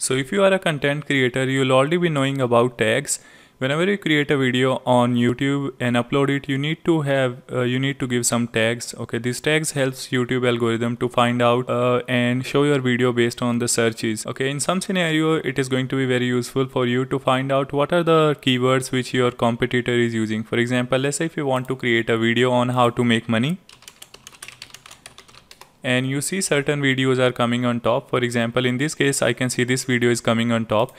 So if you are a content creator, you'll already be knowing about tags. Whenever you create a video on YouTube and upload it, you need to have, uh, you need to give some tags. Okay, these tags helps YouTube algorithm to find out uh, and show your video based on the searches. Okay, in some scenario, it is going to be very useful for you to find out what are the keywords which your competitor is using. For example, let's say if you want to create a video on how to make money and you see certain videos are coming on top for example in this case I can see this video is coming on top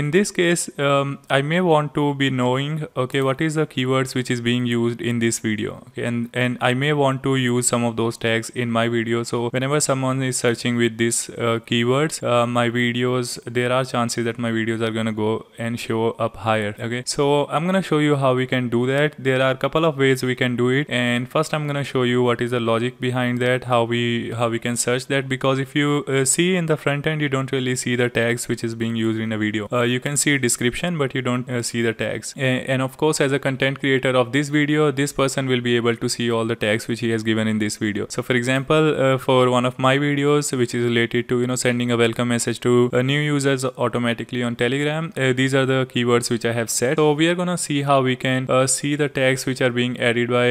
in this case um, I may want to be knowing okay what is the keywords which is being used in this video okay, and and I may want to use some of those tags in my video so whenever someone is searching with these uh, keywords uh, my videos there are chances that my videos are gonna go and show up higher okay so I'm gonna show you how we can do that there are a couple of ways we can do it and first I'm gonna show you what is the logic behind that how we how we can search that because if you uh, see in the front end you don't really see the tags which is being used in a video uh, uh, you can see description but you don't uh, see the tags. And, and of course as a content creator of this video, this person will be able to see all the tags which he has given in this video. So for example, uh, for one of my videos which is related to you know sending a welcome message to new users automatically on Telegram, these are the keywords which I have set. So we are gonna see how we can see the tags which are being added by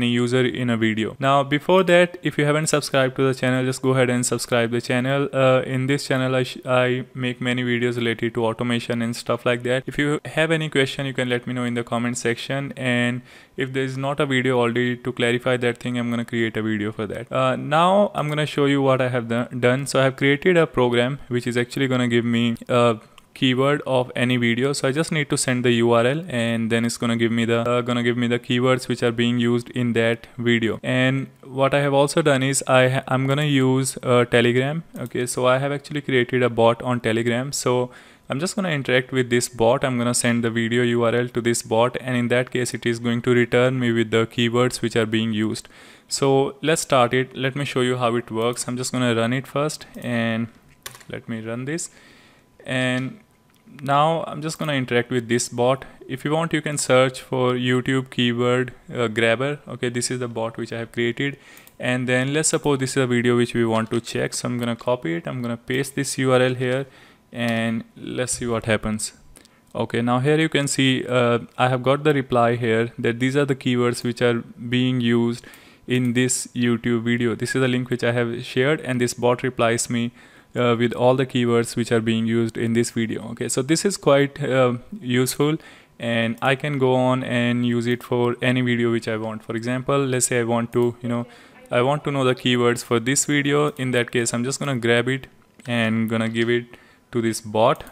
any user in a video. Now before that, if you haven't subscribed to the channel, just go ahead and subscribe the channel. Uh, in this channel, I, I make many videos related to auto automation and stuff like that if you have any question you can let me know in the comment section and if there is not a video already to clarify that thing i'm gonna create a video for that uh, now i'm gonna show you what i have done so i have created a program which is actually gonna give me uh, keyword of any video so i just need to send the url and then it's gonna give me the uh, gonna give me the keywords which are being used in that video and what i have also done is i i'm gonna use uh, telegram okay so i have actually created a bot on telegram so I'm just going to interact with this bot. I'm going to send the video URL to this bot and in that case it is going to return me with the keywords which are being used. So let's start it. Let me show you how it works. I'm just going to run it first and let me run this. And now I'm just going to interact with this bot. If you want, you can search for YouTube keyword uh, grabber. Okay, this is the bot which I have created. And then let's suppose this is a video which we want to check. So I'm going to copy it. I'm going to paste this URL here and let's see what happens okay now here you can see uh, I have got the reply here that these are the keywords which are being used in this YouTube video this is a link which I have shared and this bot replies me uh, with all the keywords which are being used in this video okay so this is quite uh, useful and I can go on and use it for any video which I want for example let's say I want to you know I want to know the keywords for this video in that case I'm just gonna grab it and gonna give it to this bot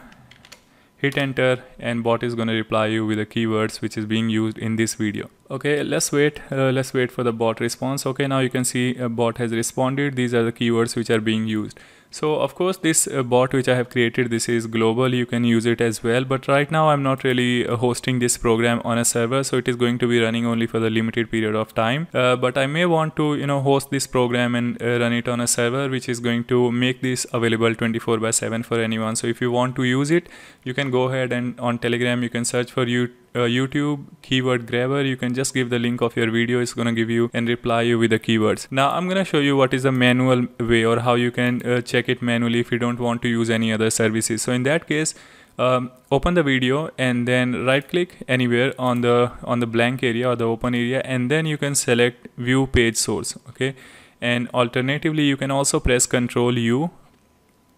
hit enter and bot is going to reply you with the keywords which is being used in this video okay let's wait uh, let's wait for the bot response okay now you can see a uh, bot has responded these are the keywords which are being used so of course this uh, bot which I have created this is global you can use it as well but right now I'm not really uh, hosting this program on a server so it is going to be running only for the limited period of time uh, but I may want to you know host this program and uh, run it on a server which is going to make this available 24 by 7 for anyone so if you want to use it you can go ahead and on telegram you can search for you uh, YouTube keyword grabber you can just give the link of your video it's gonna give you and reply you with the keywords now I'm gonna show you what is the manual way or how you can uh, check it manually if you don't want to use any other services so in that case um, open the video and then right click anywhere on the on the blank area or the open area and then you can select view page source okay and alternatively you can also press Control u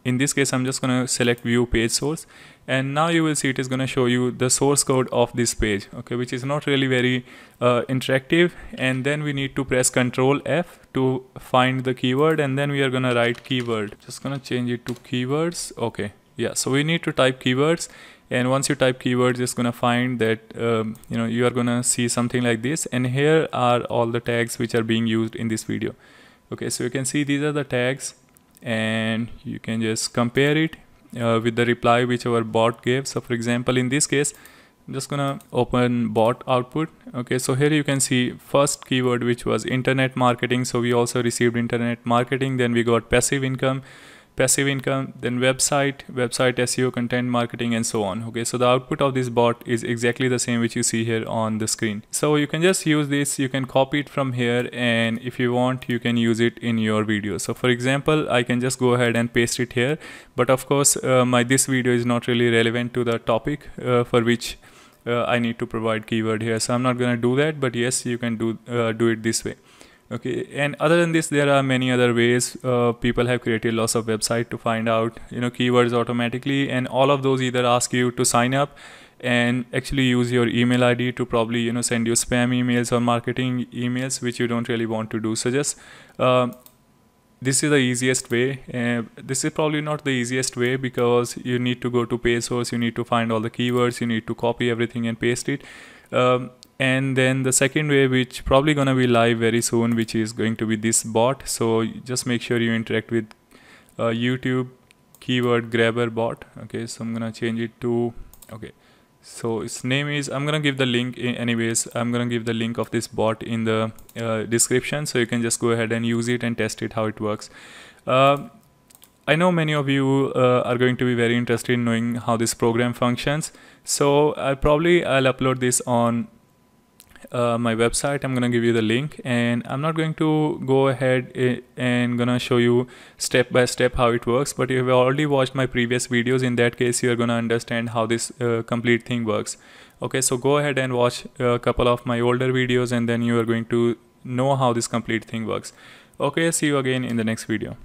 in this case i'm just going to select view page source and now you will see it is going to show you the source code of this page okay which is not really very uh, interactive and then we need to press ctrl f to find the keyword and then we are going to write keyword just going to change it to keywords okay yeah so we need to type keywords and once you type keywords it's gonna find that um, you know you are gonna see something like this and here are all the tags which are being used in this video okay so you can see these are the tags and you can just compare it uh, with the reply which our bot gave. So for example, in this case, I'm just gonna open bot output. Okay, so here you can see first keyword which was internet marketing. So we also received internet marketing. Then we got passive income passive income, then website, website SEO, content marketing, and so on. Okay, so the output of this bot is exactly the same which you see here on the screen. So you can just use this, you can copy it from here, and if you want, you can use it in your video. So for example, I can just go ahead and paste it here. But of course, uh, my this video is not really relevant to the topic uh, for which uh, I need to provide keyword here. So I'm not gonna do that, but yes, you can do uh, do it this way okay and other than this there are many other ways uh, people have created lots of website to find out you know keywords automatically and all of those either ask you to sign up and actually use your email id to probably you know send you spam emails or marketing emails which you don't really want to do so just uh, this is the easiest way uh, this is probably not the easiest way because you need to go to pay source you need to find all the keywords you need to copy everything and paste it um, and then the second way which probably gonna be live very soon which is going to be this bot so just make sure you interact with uh, youtube keyword grabber bot okay so i'm gonna change it to okay so its name is i'm gonna give the link anyways i'm gonna give the link of this bot in the uh, description so you can just go ahead and use it and test it how it works uh, I know many of you uh, are going to be very interested in knowing how this program functions. So I'll probably I'll upload this on uh, my website i'm gonna give you the link and i'm not going to go ahead and gonna show you step by step how it works but you have already watched my previous videos in that case you're gonna understand how this uh, complete thing works okay so go ahead and watch a couple of my older videos and then you are going to know how this complete thing works okay see you again in the next video